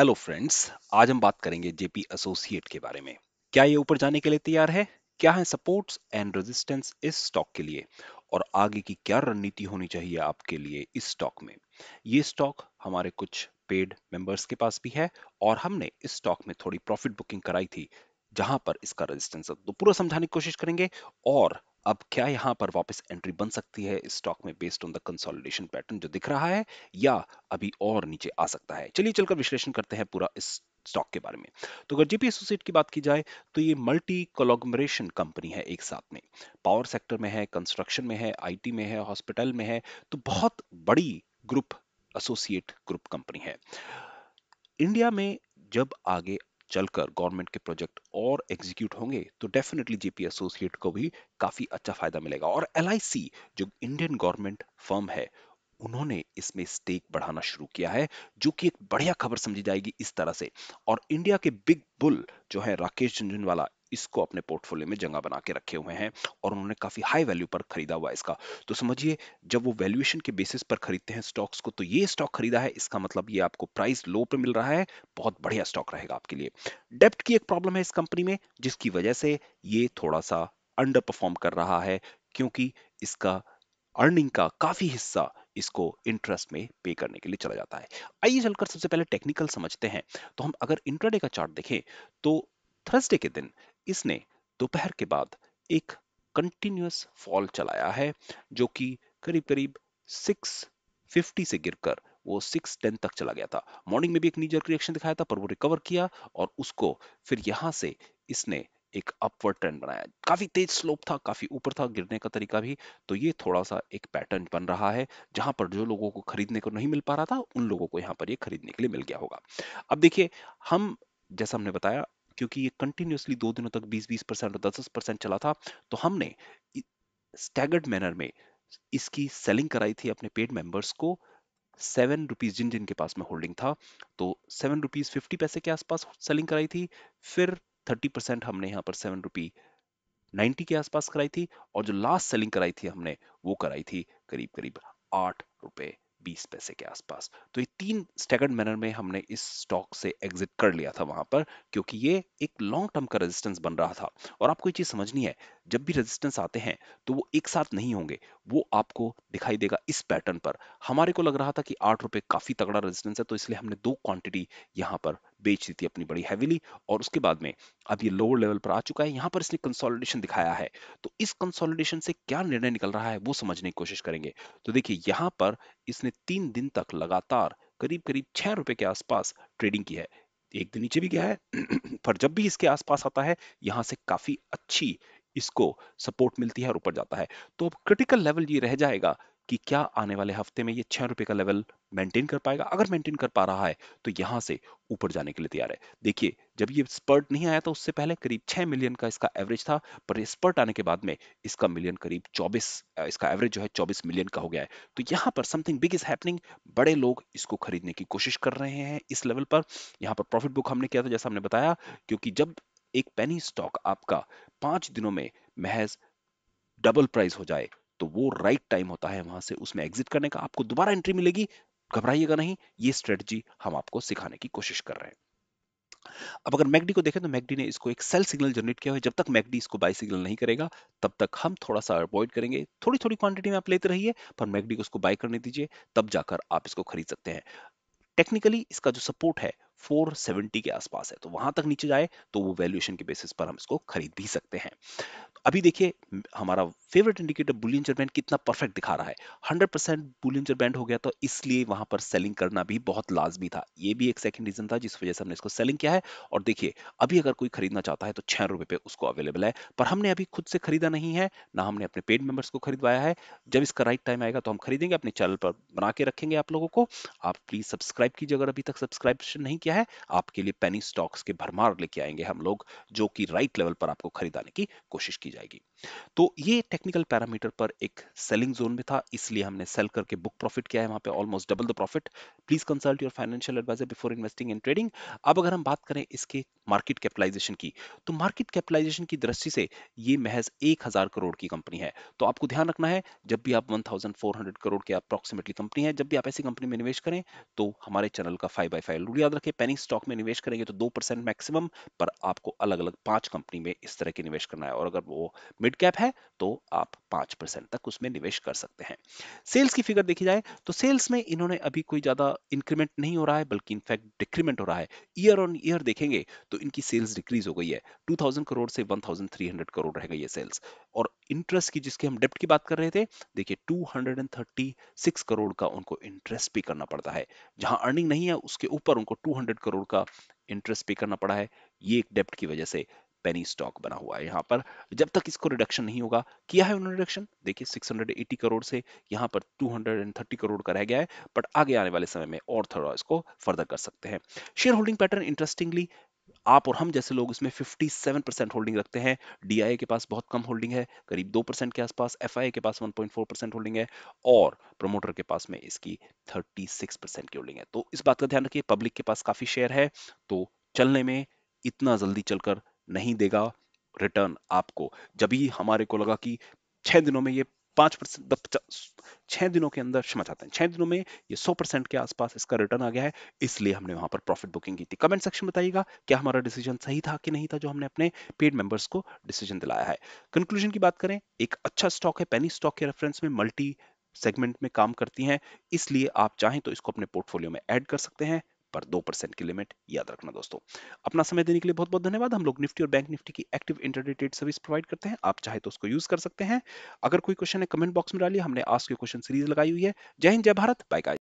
hello friends आज हम बात करेंगे जेपी एसोसिएट के बारे में क्या ये ऊपर जाने के लिए तैयार है क्या है सपोर्ट्स एंड रेजिस्टेंस इस स्टॉक के लिए और आगे की क्या रणनीति होनी चाहिए आपके लिए इस स्टॉक में ये स्टॉक हमारे कुछ पेड मेंबर्स के पास भी है और हमने इस स्टॉक में थोड़ी प्रॉफिट बुकिंग कराई थी जहां पर इसका रेजिस्टेंस तो पूरा समझाने की कोशिश करेंगे और अब क्या यहां पर वापस एंट्री बन सकती है स्टॉक में based on the consolidation pattern जो दिख रहा है या अभी और नीचे आ सकता है चलिए चलकर विश्लेषण करते हैं पूरा इस स्टॉक के बारे में तो अगर जीपी एसोसिएट की बात की जाए तो ये मल्टी कोलोगमरेशन कंपनी है एक साथ में पावर सेक्टर में है कंस्ट्रक्शन में है आईटी में है हॉस्पिटल में है तो बहुत बड़ी ग्रुप एसोसिएट ग्रुप कंपनी है इंडिया में जब आगे चलकर गवर्नमेंट के प्रोजेक्ट और एग्जीक्यूट होंगे तो डेफिनेटली जेपी एसोसिएट को भी काफी अच्छा फायदा मिलेगा और एल जो इंडियन गवर्नमेंट फर्म है उन्होंने इसमें स्टेक बढ़ाना शुरू किया है जो कि एक बढ़िया खबर समझी जाएगी इस तरह से और इंडिया के बिग बुल जो है राकेश झुंझुनवाला इसको अपने पोर्टफोलियो में जगह बना के रखे हुए हैं और उन्होंने काफी हाई वैल्यू पर खरीदा हुआ इसका तो समझिए जब वो वैल्यूएशन के बेसिस पर खरीदते हैं स्टॉक्स को तो ये स्टॉक खरीदा है इसका मतलब ये आपको प्राइस लो पे मिल रहा है बहुत बढ़िया स्टॉक रहेगा आपके लिए डेप्ट की एक प्रॉब्लम है इस कंपनी में जिसकी वजह से ये थोड़ा सा अंडर परफॉर्म कर रहा है क्योंकि इसका अर्निंग का काफी हिस्सा इसको इंटरेस्ट में पे करने के लिए चला जाता है आइए चलकर सबसे पहले टेक्निकल समझते हैं तो हम अगर इंट्राडे का चार्ट देखें तो थर्सडे के दिन इसने दोपहर के बाद एक कंटिन्यूस फॉल चलाया है जो कि करीब करीब 650 से गिरकर वो 610 तक चला गया था मॉर्निंग में भी एक नीजर रिएक्शन दिखाया था पर वो रिकवर किया और उसको फिर यहां से इसने एक अपवर्ड ट्रेंड बनाया काफी तेज स्लोप था काफी ऊपर था गिरने का तरीका भी तो ये थोड़ा सा एक पैटर्न बन रहा है जहां पर जो लोगों को खरीदने को नहीं मिल पा रहा था उन लोगों को यहां पर ये खरीदने के लिए मिल गया होगा अब देखिए हम जैसा हमने बताया क्योंकि ये कंटिन्यूसली दो दिनों तक 20-20 परसेंट और 10 परसेंट चला था तो हमने स्टैगर्ड मैनर में इसकी सेलिंग कराई थी अपने पेड मेंबर्स को सेवन रुपीज जिन जिनके पास में होल्डिंग था तो सेवन रुपीज फिफ्टी पैसे के आसपास सेलिंग कराई थी फिर थर्टी परसेंट हमने यहाँ पर सेवन रुपी नाइन्टी के आसपास कराई थी और जो लास्ट सेलिंग कराई थी हमने वो कराई थी करीब करीब आठ रुपये बीस पैसे के आसपास तो ये तीन स्टैगर्ड मैनर में हमने इस स्टॉक से एग्जिट कर लिया था वहां पर क्योंकि ये एक लॉन्ग टर्म का रेजिस्टेंस बन रहा था और आपको ये चीज समझनी है जब भी रेजिस्टेंस आते हैं तो वो एक साथ नहीं होंगे वो आपको दिखाई देगा इस पैटर्न पर हमारे को लग रहा था कि आठ रुपए काफी तगड़ा रेजिस्टेंस है तो इसलिए हमने दो क्वांटिटी यहाँ पर बेच दी थी अपनी बड़ी हैवीली और उसके बाद में अब ये लोअर लेवल पर आ चुका है यहाँ पर इसने कंसोलिडेशन दिखाया है तो इस कंसोलिडेशन से क्या निर्णय निकल रहा है वो समझने की कोशिश करेंगे तो देखिए यहाँ पर इसने तीन दिन तक लगातार करीब करीब छह रुपए के आसपास ट्रेडिंग की है एक दिन नीचे भी गया है पर जब भी इसके आसपास आता है यहाँ से काफी अच्छी इसको सपोर्ट मिलती है और ऊपर जाता है तो अब क्रिटिकल लेवल ये रह जाएगा कि क्या आने वाले हफ्ते में ये छह रुपए का लेवल मेंटेन कर पाएगा अगर मेंटेन कर पा रहा है तो यहां से ऊपर जाने के लिए तैयार है देखिए जब ये स्पर्ट नहीं आया था तो उससे पहले करीब 6 मिलियन का इसका एवरेज था पर स्पर्ट आने के बाद में इसका मिलियन करीब 24 इसका एवरेज जो है 24 मिलियन का हो गया है तो यहां पर समथिंग बिग इज हैपनिंग बड़े लोग इसको खरीदने की कोशिश कर रहे हैं इस लेवल पर यहाँ पर प्रॉफिट बुक हमने किया था जैसा हमने बताया क्योंकि जब एक पेनी स्टॉक आपका पांच दिनों में महज डबल प्राइस हो जाए तो वो राइट टाइम होता है वहां से उसमें एग्जिट करने का आपको दोबारा एंट्री मिलेगी घबराइएगा नहीं ये स्ट्रेटजी हम आपको सिखाने की कोशिश कर रहे हैं अब अगर मैगडी को देखें तो मैगडी ने इसको एक सेल सिग्नल जनरेट किया है जब तक मैगडी इसको बाई सिग्नल नहीं करेगा तब तक हम थोड़ा सा अवॉइड करेंगे थोड़ी थोड़ी क्वांटिटी में आप लेते रहिए पर मैगडी को उसको बाय करने दीजिए तब जाकर आप इसको खरीद सकते हैं टेक्निकली इसका जो सपोर्ट है 470 के आसपास है तो वहां तक नीचे जाए तो वो वैल्यूएशन के बेसिस पर हम इसको खरीद भी सकते हैं अभी देखिए हमारा फेवरेट इंडिकेटर बुलियन बैंड कितना परफेक्ट दिखा रहा है 100 परसेंट बुलियन बैंड हो गया तो इसलिए वहां पर सेलिंग करना भी बहुत लाजमी था ये भी एक सेकंड रीजन था जिस वजह से हमने इसको सेलिंग किया है और देखिए अभी अगर कोई खरीदना चाहता है तो छह रुपए पे उसको अवेलेबल है पर हमने अभी खुद से खरीदा नहीं है ना हमने अपने पेड मेंबर्स को खरीदवाया है जब इसका राइट टाइम आएगा तो हम खरीदेंगे अपने चैनल पर बना के रखेंगे आप लोगों को आप प्लीज सब्सक्राइब कीजिए अगर अभी तक सब्सक्राइब नहीं किया है आपके लिए पेनी स्टॉक्स के भरमार लेके आएंगे हम लोग जो कि राइट लेवल पर आपको खरीदाने की कोशिश की की जाएगी तो ये टेक्निकल पैरामीटर पर एक सेलिंग जोन में था इसलिए हमने सेल करके बुक प्रॉफिट किया है वहां पे almost double the profit please consult your financial advisor before investing in trading अब अगर हम बात करें इसके मार्केट कैपिटलाइजेशन की तो मार्केट कैपिटलाइजेशन की दृष्टि से ये महज एक हजार करोड़ की कंपनी है तो आपको ध्यान रखना है जब भी आप 1400 करोड़ के अप्रोक्सीमेटली कंपनी है जब भी आप ऐसी कंपनी में निवेश करें तो हमारे चैनल का फाइव बाई फाइव रूल याद रखें पैनिक स्टॉक में निवेश करेंगे तो दो परसेंट मैक्सिमम पर आपको अलग अलग पांच कंपनी में इस तरह के निवेश करना है और अगर वो मिड कैप है तो आप पांच परसेंट तक उसमें निवेश कर सकते हैं सेल्स की फिगर देखी जाए तो सेल्स में इन्होंने अभी कोई ज्यादा इंक्रीमेंट नहीं हो रहा है बल्कि इनफैक्ट डिक्रीमेंट हो रहा है ईयर ऑन ईयर देखेंगे तो इनकी सेल्स डिक्रीज हो गई है 2000 करोड़ से 1300 करोड़ रह गई है सेल्स और इंटरेस्ट की जिसके हम डेप्ट की बात कर रहे थे देखिए 236 करोड़ का उनको इंटरेस्ट पे करना पड़ता है जहां अर्निंग नहीं है उसके ऊपर उनको 200 करोड़ का इंटरेस्ट पे करना पड़ा है ये एक डेप्ट की वजह से पेनी स्टॉक बना हुआ है यहाँ पर जब तक इसको रिडक्शन नहीं होगा किया है उन्होंने रिडक्शन देखिए 680 करोड़ से यहाँ पर 230 करोड़ का रह गया है बट आगे आने वाले समय में और थोड़ा इसको फर्दर कर सकते हैं शेयर होल्डिंग पैटर्न इंटरेस्टिंगली आप और हम जैसे लोग इसमें 57 परसेंट होल्डिंग रखते हैं डी के पास बहुत कम होल्डिंग है करीब दो परसेंट के आसपास एफ के पास 1.4 परसेंट होल्डिंग है और प्रमोटर के पास में इसकी 36 परसेंट की होल्डिंग है तो इस बात का ध्यान रखिए पब्लिक के पास काफी शेयर है तो चलने में इतना जल्दी चलकर नहीं देगा रिटर्न आपको जब ही हमारे को लगा कि छह दिनों में ये पांच परसेंट छह दिनों के अंदर क्षमा चाहते हैं छह दिनों में ये सौ परसेंट के आसपास इसका रिटर्न आ गया है इसलिए हमने वहां पर प्रॉफिट बुकिंग की थी कमेंट सेक्शन बताइएगा क्या हमारा डिसीजन सही था कि नहीं था जो हमने अपने पेड मेंबर्स को डिसीजन दिलाया है कंक्लूजन की बात करें एक अच्छा स्टॉक है पेनी स्टॉक के रेफरेंस में मल्टी सेगमेंट में काम करती हैं इसलिए आप चाहें तो इसको अपने पोर्टफोलियो में ऐड कर सकते हैं पर दो परसेंट की लिमिट याद रखना दोस्तों अपना समय देने के लिए बहुत बहुत धन्यवाद हम लोग निफ्टी और बैंक निफ्टी की एक्टिव इंटरडेटेड सर्विस प्रोवाइड करते हैं आप चाहे तो उसको यूज कर सकते हैं अगर कोई क्वेश्चन है कमेंट बॉक्स में डालिए हमने आज की क्वेश्चन सीरीज लगाई हुई है जय हिंद जय भारत बाय